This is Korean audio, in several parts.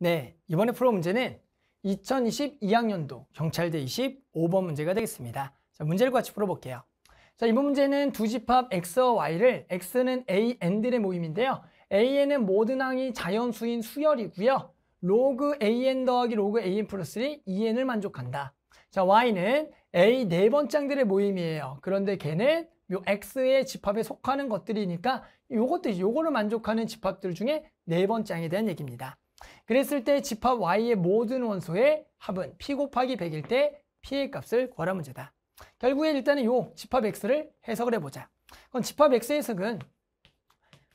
네, 이번에 풀어 문제는 2022학년도 경찰대 25번 문제가 되겠습니다. 자, 문제를 같이 풀어볼게요. 자, 이번 문제는 두 집합 X와 Y를 X는 A, N들의 모임인데요. a 은 모든 항이 자연수인 수열이고요. 로그 AN 더하기 로그 AN 플러스 1이 2N을 e, 만족한다. 자, Y는 A 네 번장들의 모임이에요. 그런데 걔는 요 X의 집합에 속하는 것들이니까 요것도 요거를 만족하는 집합들 중에 네 번장에 대한 얘기입니다. 그랬을 때 집합 Y의 모든 원소의 합은 P 곱하기 100일 때 P의 값을 구하라 문제다. 결국에 일단은 요 집합 X를 해석을 해보자. 그럼 집합 X 해석은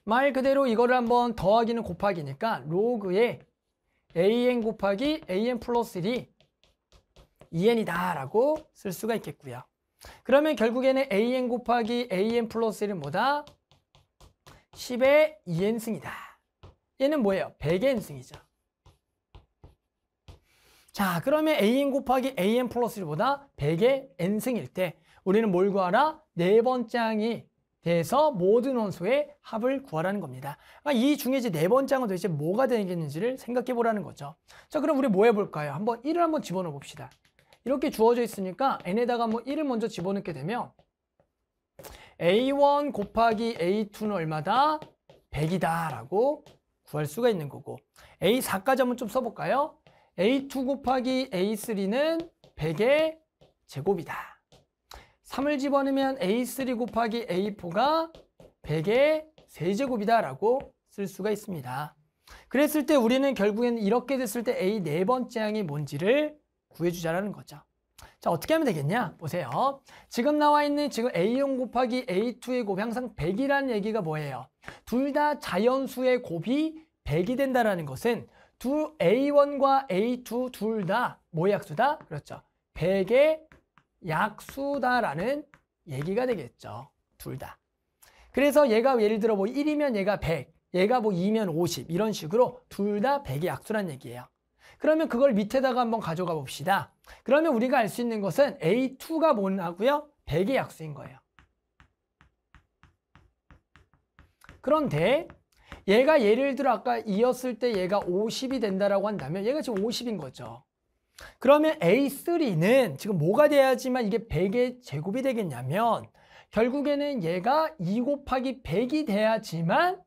말 그대로 이거를 한번 더하기는 곱하기니까 로그의 an 곱하기 an 플러스 1이 e n 이다 라고 쓸 수가 있겠고요. 그러면 결국에는 an 곱하기 an 플러스 1은 뭐다? 10의 2n승이다. 얘는 뭐예요? 100n승이죠. 자, 그러면 an 곱하기 an 플러스 1보다 100의 n승일 때 우리는 뭘 구하라? 네 번째 항이 돼서 모든 원소의 합을 구하라는 겁니다. 그러니까 이 중에 이제 네 번째 항은 도대체 뭐가 되겠는지를 생각해 보라는 거죠. 자, 그럼 우리 뭐 해볼까요? 한번 1을 한번 집어넣어 봅시다. 이렇게 주어져 있으니까 n에다가 뭐 1을 먼저 집어넣게 되면 a1 곱하기 a2는 얼마다? 100이다 라고 구할 수가 있는 거고 a4까지 한번 좀 써볼까요? A2 곱하기 A3는 100의 제곱이다. 3을 집어넣으면 A3 곱하기 A4가 100의 세제곱이다 라고 쓸 수가 있습니다. 그랬을 때 우리는 결국에는 이렇게 됐을 때 A 네 번째 항이 뭔지를 구해주자라는 거죠. 자 어떻게 하면 되겠냐 보세요 지금 나와 있는 지금 A0 곱하기 A2의 곱 항상 100이라는 얘기가 뭐예요 둘 다 자연수의 곱이 100이 된다라는 것은 두 A1과 A2 둘 다 뭐의 약수다? 그렇죠. 100의 약수다라는 얘기가 되겠죠. 둘 다. 그래서 얘가 예를 들어 뭐 1이면 얘가 100, 얘가 뭐 2면 50 이런 식으로 둘 다 100의 약수란 얘기예요. 그러면 그걸 밑에다가 한번 가져가 봅시다. 그러면 우리가 알 수 있는 것은 A2가 뭐냐고요? 100의 약수인 거예요. 그런데 얘가 예를 들어 아까 이었을 때 얘가 50이 된다라고 한다면 얘가 지금 50인 거죠. 그러면 A3는 지금 뭐가 돼야지만 이게 100의 제곱이 되겠냐면 결국에는 얘가 2 곱하기 100이 돼야지만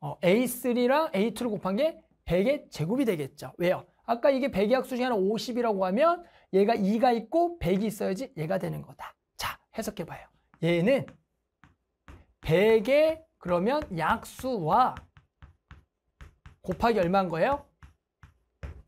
어, A3랑 A2를 곱한 게 100의 제곱이 되겠죠. 왜요? 아까 이게 100의 약수 중에 하나 50이라고 하면 얘가 2가 있고 100이 있어야지 얘가 되는 거다. 자, 해석해봐요. 얘는 100의 그러면 약수와 곱하기 얼마인 거예요?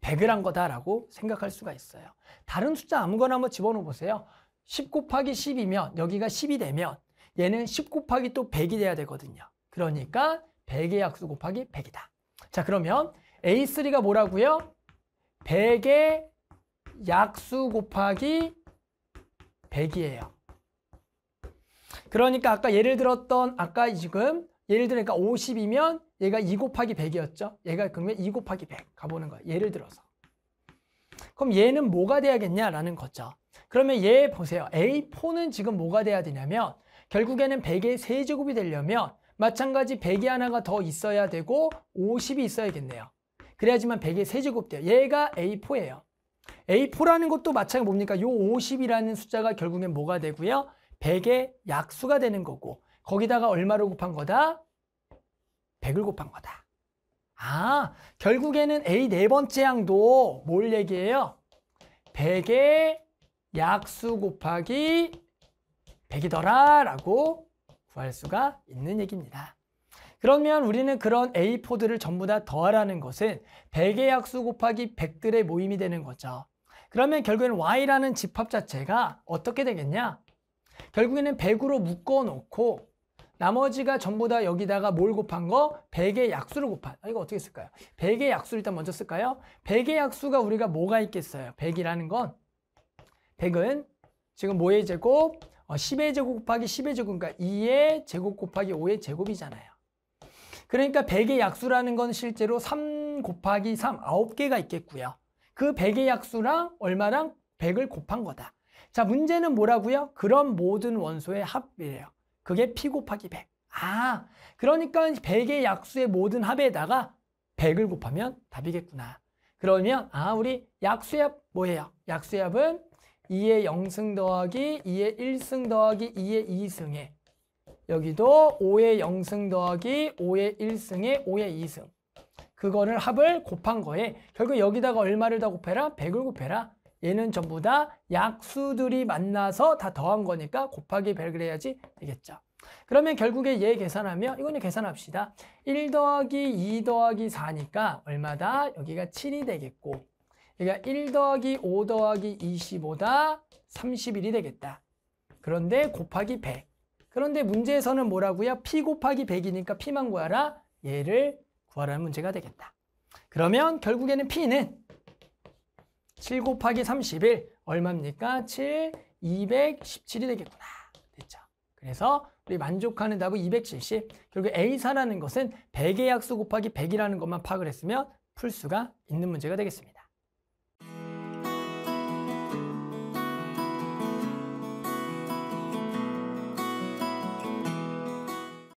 100을 한 거다라고 생각할 수가 있어요. 다른 숫자 아무거나 한번 집어넣어 보세요. 10 곱하기 10이면 여기가 10이 되면 얘는 10 곱하기 또 100이 돼야 되거든요. 그러니까 100의 약수 곱하기 100이다. 자 그러면 A3가 뭐라고요? 100의 약수 곱하기 100이에요. 그러니까 아까 예를 들었던 아까 지금 예를 들으니까 그러니까 50이면 얘가 2 곱하기 100이었죠. 얘가 그러면 2 곱하기 100 가보는 거예요 예를 들어서. 그럼 얘는 뭐가 돼야겠냐라는 거죠. 그러면 얘 보세요. A4는 지금 뭐가 돼야 되냐면 결국에는 100의 세제곱이 되려면 마찬가지 100이 하나가 더 있어야 되고 50이 있어야겠네요. 그래야지만 100의 세제곱 돼요. 얘가 A4예요. A4라는 것도 마찬가지 뭡니까? 요 50이라는 숫자가 결국엔 뭐가 되고요? 100의 약수가 되는 거고 거기다가 얼마를 곱한 거다? 100을 곱한 거다. 아, 결국에는 A 네 번째 항도 뭘 얘기해요? 100의 약수 곱하기 100이더라 라고 구할 수가 있는 얘기입니다. 그러면 우리는 그런 A4들을 전부 다 더하라는 것은 100의 약수 곱하기 100들의 모임이 되는 거죠. 그러면 결국에는 Y라는 집합 자체가 어떻게 되겠냐? 결국에는 100으로 묶어놓고 나머지가 전부 다 여기다가 뭘 곱한 거? 100의 약수를 곱한. 아, 이거 어떻게 쓸까요? 100의 약수 를 일단 먼저 쓸까요? 100의 약수가 우리가 뭐가 있겠어요? 100이라는 건 100은 지금 뭐의 제곱? 어, 10의 제곱 곱하기 10의 제곱, 그러니까 2의 제곱 곱하기 5의 제곱이잖아요. 그러니까 100의 약수라는 건 실제로 3 곱하기 3, 9개가 있겠고요. 그 100의 약수랑 얼마랑 100을 곱한 거다. 자, 문제는 뭐라고요? 그런 모든 원소의 합이래요. 그게 피 곱하기 100. 아, 그러니까 100의 약수의 모든 합에다가 100을 곱하면 답이겠구나. 그러면 아, 우리 약수의 합 뭐예요? 약수의 합은 2의 0승 더하기 2의 1승 더하기 2의 2승에 여기도 5의 0승 더하기 5의 1승에 5의 2승 그거를 합을 곱한 거에 결국 여기다가 얼마를 다 곱해라? 100을 곱해라 얘는 전부 다 약수들이 만나서 다 더한 거니까 곱하기 100을 해야지 되겠죠. 그러면 결국에 얘 계산하면 이거는 계산합시다. 1 더하기 2 더하기 4니까 얼마다? 여기가 7이 되겠고 여기가 1 더하기 5 더하기 25다 31이 되겠다. 그런데 곱하기 100. 그런데 문제에서는 뭐라고요? p 곱하기 100이니까 p만 구하라. 얘를 구하라는 문제가 되겠다. 그러면 결국에는 p는 7 곱하기 31 얼마입니까? 7, 217이 되겠구나. 됐죠? 그래서 우리 만족하는 답은 270. 결국 A사라는 것은 100의 약수 곱하기 100이라는 것만 파악을 했으면 풀 수가 있는 문제가 되겠습니다.